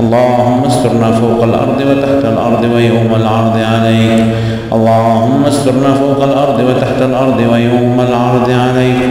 اللهم استرنا فوق الأرض وتحت الأرض ويوم العرض عليك اللهم استرنا فوق الأرض وتحت الأرض ويوم العرض عليك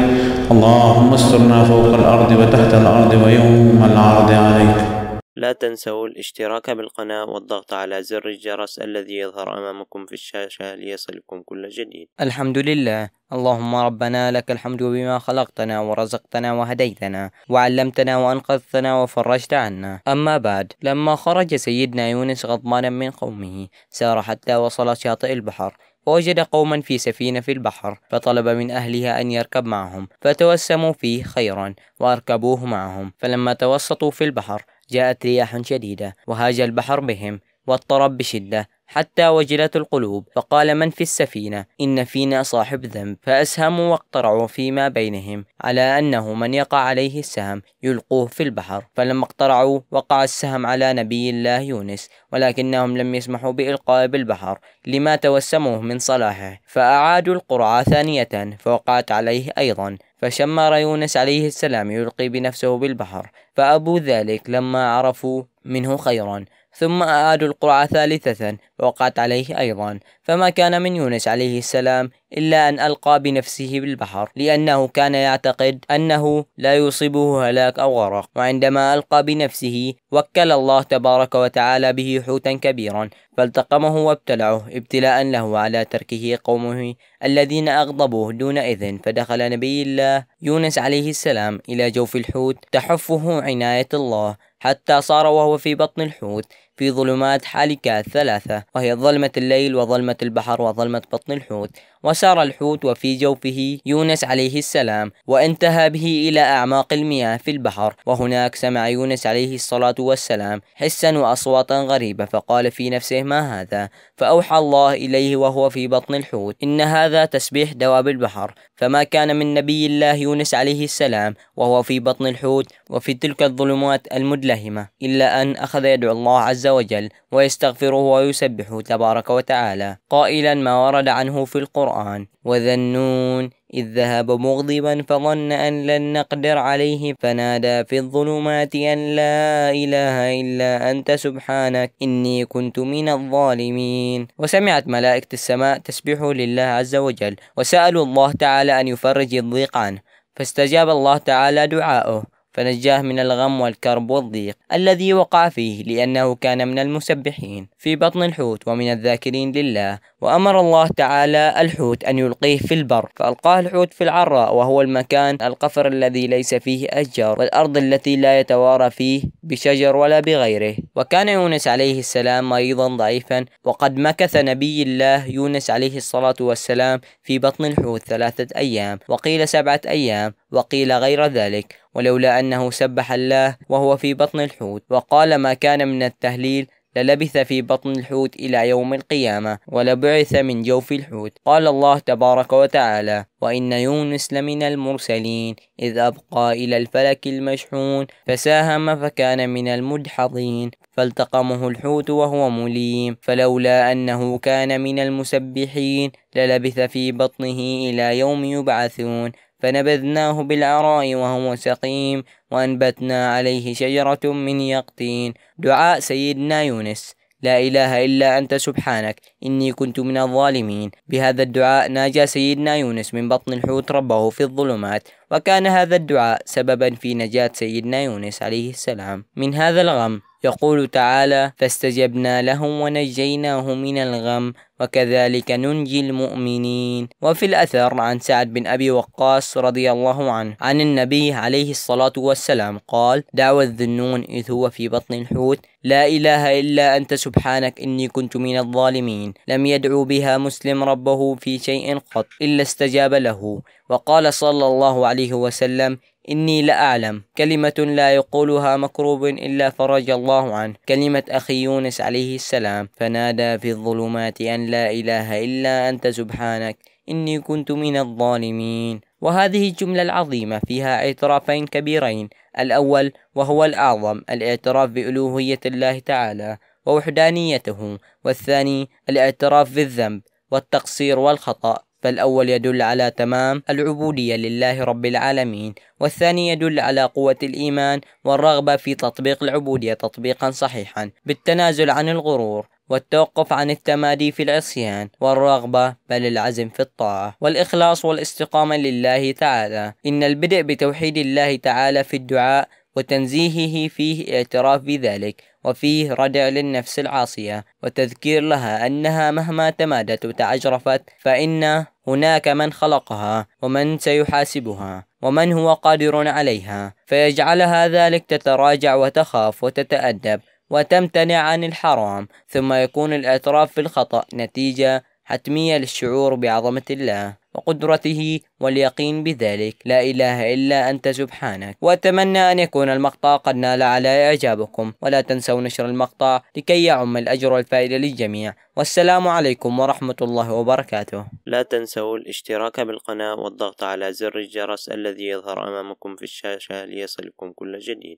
اللهم استرنا فوق الأرض وتحت الأرض ويوم العرض عليك لا تنسوا الاشتراك بالقناة والضغط على زر الجرس الذي يظهر أمامكم في الشاشة ليصلكم كل جديد الحمد لله اللهم ربنا لك الحمد بما خلقتنا ورزقتنا وهديتنا وعلمتنا وأنقذتنا وفرجت عنا أما بعد لما خرج سيدنا يونس غضبانا من قومه سار حتى وصل شاطئ البحر فوجد قوما في سفينة في البحر فطلب من أهلها أن يركب معهم فتوسموا فيه خيرا وأركبوه معهم فلما توسطوا في البحر جاءت رياح شديدة وهاج البحر بهم واضطرب بشدة حتى وجلت القلوب فقال من في السفينة إن فينا صاحب ذنب فأسهموا واقترعوا فيما بينهم على أنه من يقع عليه السهم يلقوه في البحر فلما اقترعوا وقع السهم على نبي الله يونس ولكنهم لم يسمحوا بإلقاء بالبحر لما توسموه من صلاحه فأعادوا القرعة ثانية فوقعت عليه أيضا فشمر يونس عليه السلام يلقي بنفسه بالبحر فأبوا ذلك لما عرفوا منه خيرا ثم أعادوا القرعة ثالثة وقعت عليه أيضا فما كان من يونس عليه السلام إلا أن ألقى بنفسه بالبحر لأنه كان يعتقد أنه لا يصيبه هلاك أو غرق وعندما ألقى بنفسه وكل الله تبارك وتعالى به حوتا كبيرا فالتقمه وابتلعه ابتلاء له على تركه قومه الذين أغضبوه دون إذن فدخل نبي الله يونس عليه السلام إلى جوف الحوت تحفه عناية الله حتى صار وهو في بطن الحوت في ظلمات حالكات ثلاثة وهي ظلمة الليل وظلمة البحر وظلمة بطن الحوت وسار الحوت وفي جوفه يونس عليه السلام وانتهى به إلى أعماق المياه في البحر وهناك سمع يونس عليه الصلاة والسلام حسا وأصواتا غريبة فقال في نفسه ما هذا فأوحى الله إليه وهو في بطن الحوت إن هذا تسبيح دواب البحر فما كان من نبي الله يونس عليه السلام وهو في بطن الحوت وفي تلك الظلمات المدلهمة إلا أن أخذ يدعو الله عز وجل ويستغفره ويسبحه تبارك وتعالى قائلا ما ورد عنه في القرآن وذنون إذ ذهب مغضبا فظن أن لن نقدر عليه فنادى في الظلمات أن لا إله إلا أنت سبحانك إني كنت من الظالمين وسمعت ملائكة السماء تسبح لله عز وجل وسألوا الله تعالى أن يفرج الضيق عنه فاستجاب الله تعالى دعاؤه فنجاه من الغم والكرب والضيق الذي وقع فيه لأنه كان من المسبحين في بطن الحوت ومن الذاكرين لله وأمر الله تعالى الحوت أن يلقيه في البر فألقاه الحوت في العراء وهو المكان القفر الذي ليس فيه أشجار والأرض التي لا يتوارى فيه بشجر ولا بغيره وكان يونس عليه السلام مريضا ضعيفا وقد مكث نبي الله يونس عليه الصلاة والسلام في بطن الحوت ثلاثة أيام وقيل سبعة أيام وقيل غير ذلك ولولا أنه سبح الله وهو في بطن الحوت وقال ما كان من التهليل للبث في بطن الحوت إلى يوم القيامة ولبعث من جوف الحوت قال الله تبارك وتعالى وإن يونس لمن المرسلين إذ أبقى إلى الفلك المشحون فساهم فكان من المدحضين فالتقمه الحوت وهو مليم فلولا أنه كان من المسبحين للبث في بطنه إلى يوم يبعثون فنبذناه بالعراء وهو سقيم وأنبتنا عليه شجرة من يقطين دعاء سيدنا يونس لا إله إلا أنت سبحانك إني كنت من الظالمين بهذا الدعاء ناجى سيدنا يونس من بطن الحوت ربه في الظلمات وكان هذا الدعاء سببا في نجاة سيدنا يونس عليه السلام من هذا الغم يقول تعالى فاستجبنا له ونجيناه من الغم وكذلك ننجي المؤمنين وفي الأثر عن سعد بن أبي وقاص رضي الله عنه عن النبي عليه الصلاة والسلام قال دعوة الذنون إذ هو في بطن الحوت لا إله إلا أنت سبحانك إني كنت من الظالمين لم يدعو بها مسلم ربه في شيء قط إلا استجاب له وقال صلى الله عليه وسلم إني لأعلم كلمة لا يقولها مكروب إلا فرج الله عنه كلمة أخي يونس عليه السلام فنادى في الظلمات أن لا إله إلا أنت سبحانك إني كنت من الظالمين وهذه الجملة العظيمة فيها اعترافين كبيرين الأول وهو الأعظم الاعتراف بألوهية الله تعالى ووحدانيته والثاني الاعتراف بالذنب والتقصير والخطأ فالأول يدل على تمام العبودية لله رب العالمين والثاني يدل على قوة الإيمان والرغبة في تطبيق العبودية تطبيقا صحيحا بالتنازل عن الغرور والتوقف عن التمادي في العصيان والرغبة بل العزم في الطاعة والإخلاص والاستقامة لله تعالى إن البدء بتوحيد الله تعالى في الدعاء وتنزيهه فيه اعتراف بذلك وفيه ردع للنفس العاصية وتذكير لها أنها مهما تمادت وتعجرفت فإن هناك من خلقها ومن سيحاسبها ومن هو قادر عليها فيجعلها ذلك تتراجع وتخاف وتتأدب وتمتنع عن الحرام ثم يكون الاعتراف بالخطأ نتيجة حتمية للشعور بعظمة الله وقدرته واليقين بذلك لا إله إلا أنت سبحانك وأتمنى أن يكون المقطع قد نال على إعجابكم ولا تنسوا نشر المقطع لكي يعم الأجر والفائدة للجميع والسلام عليكم ورحمة الله وبركاته لا تنسوا الاشتراك بالقناة والضغط على زر الجرس الذي يظهر أمامكم في الشاشة ليصلكم كل جديد